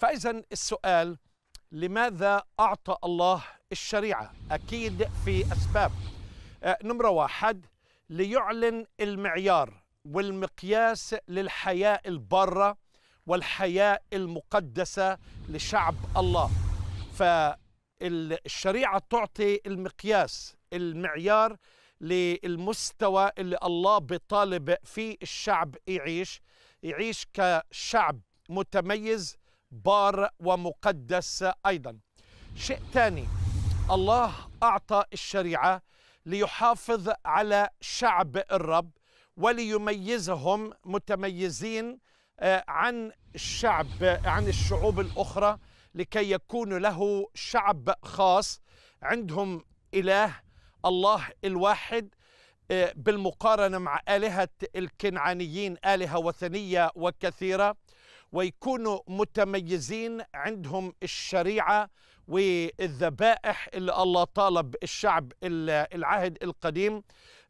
فإذا السؤال لماذا أعطى الله الشريعة؟ أكيد في أسباب آه، نمرة واحد ليعلن المعيار والمقياس للحياة البارة والحياة المقدسة لشعب الله فالشريعة تعطي المقياس المعيار للمستوى اللي الله بيطالب فيه الشعب يعيش يعيش كشعب متميز بار ومقدس أيضا شيء ثاني الله أعطى الشريعة ليحافظ على شعب الرب وليميزهم متميزين آه، عن الشعب عن الشعوب الأخرى لكي يكون له شعب خاص عندهم إله الله الواحد آه، بالمقارنة مع آلهة الكنعانيين آلهة وثنية وكثيرة ويكونوا متميزين عندهم الشريعه والذبائح اللي الله طالب الشعب العهد القديم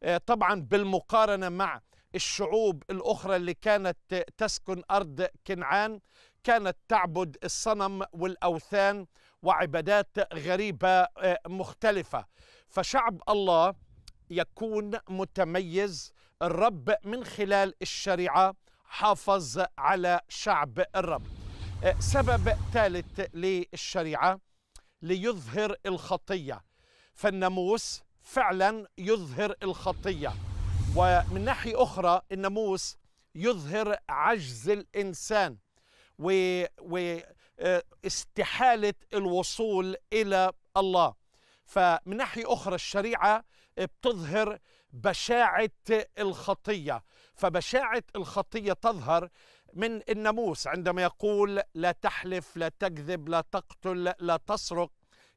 آه، طبعا بالمقارنه مع الشعوب الاخرى اللي كانت تسكن ارض كنعان كانت تعبد الصنم والاوثان وعبادات غريبه آه، مختلفه فشعب الله يكون متميز الرب من خلال الشريعه حافظ على شعب الرب أه، سبب ثالث للشريعة ليظهر الخطية فالناموس فعلا يظهر الخطية ومن ناحية أخرى الناموس يظهر عجز الإنسان واستحالة أه، الوصول إلى الله فمن ناحية أخرى الشريعة بتظهر بشاعة الخطية فبشاعة الخطية تظهر من الناموس عندما يقول لا تحلف لا تكذب لا تقتل لا تسرق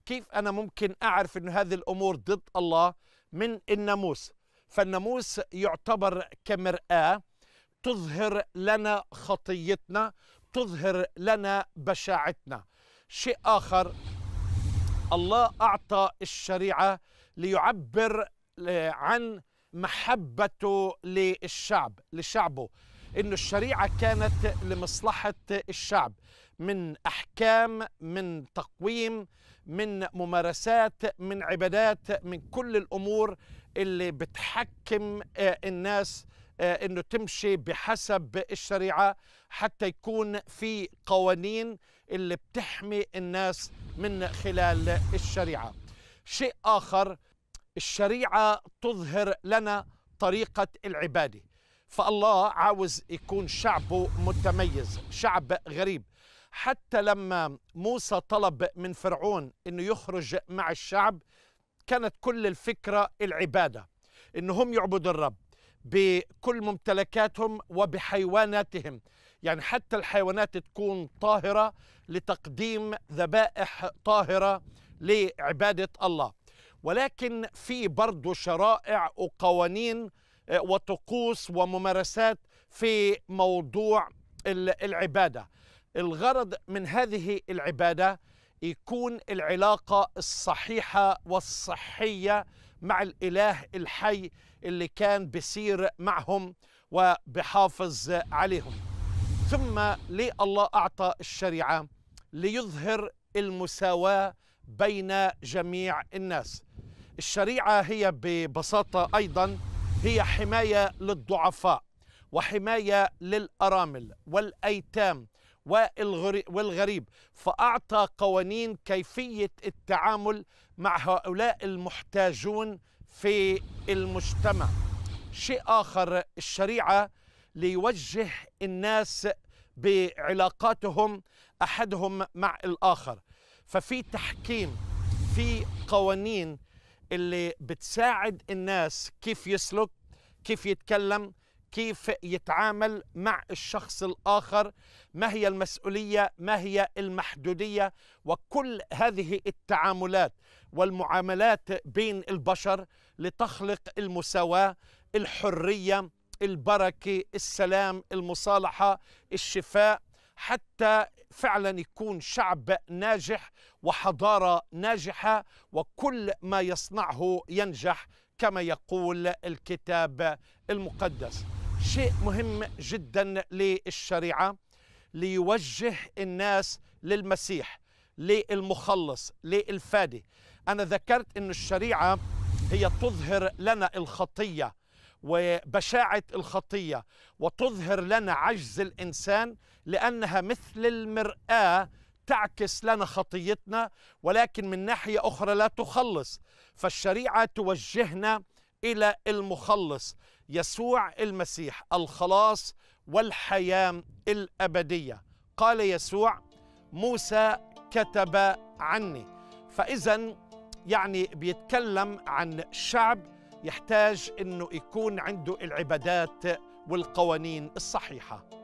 كيف أنا ممكن أعرف أن هذه الأمور ضد الله من الناموس فالناموس يعتبر كمرآة تظهر لنا خطيتنا تظهر لنا بشاعتنا شيء آخر الله أعطى الشريعة ليعبر عن محبته للشعب لشعبه أن الشريعة كانت لمصلحة الشعب من أحكام من تقويم من ممارسات من عبادات من كل الأمور اللي بتحكم آه، الناس آه، انه تمشي بحسب الشريعه حتى يكون في قوانين اللي بتحمي الناس من خلال الشريعه شيء اخر الشريعة تظهر لنا طريقة العبادة فالله عاوز يكون شعبه متميز شعب غريب حتى لما موسى طلب من فرعون انه يخرج مع الشعب كانت كل الفكره العباده انهم يعبدوا الرب بكل ممتلكاتهم وبحيواناتهم يعني حتى الحيوانات تكون طاهره لتقديم ذبائح طاهره لعباده الله ولكن في برضه شرائع وقوانين آه، وطقوس وممارسات في موضوع العباده الغرض من هذه العباده يكون العلاقه الصحيحه والصحيه مع الاله الحي اللي كان بيسير معهم وبحافظ عليهم ثم ليه الله اعطى الشريعه ليظهر المساواه بين جميع الناس الشريعه هي ببساطه ايضا هي حمايه للضعفاء وحمايه للارامل والايتام والغريب فاعطى قوانين كيفيه التعامل مع هؤلاء المحتاجون في المجتمع شيء اخر الشريعه ليوجه الناس بعلاقاتهم احدهم مع الاخر ففي تحكيم في قوانين اللي بتساعد الناس كيف يسلك كيف يتكلم كيف يتعامل مع الشخص الآخر ما هي المسؤولية ما هي المحدودية وكل هذه التعاملات والمعاملات بين البشر لتخلق المساواة الحرية البركة السلام المصالحة الشفاء حتى فعلا يكون شعب ناجح وحضاره ناجحه وكل ما يصنعه ينجح كما يقول الكتاب المقدس شيء مهم جدا للشريعه ليوجه الناس للمسيح للمخلص للفادي انا ذكرت ان الشريعه هي تظهر لنا الخطيه وبشاعة الخطية وتظهر لنا عجز الإنسان لأنها مثل المرآة تعكس لنا خطيتنا ولكن من ناحية أخرى لا تخلص فالشريعة توجهنا إلى المخلص يسوع المسيح الخلاص والحياة الأبدية قال يسوع موسى كتب عني فإذا يعني بيتكلم عن شعب يحتاج انه يكون عنده العبادات والقوانين الصحيحه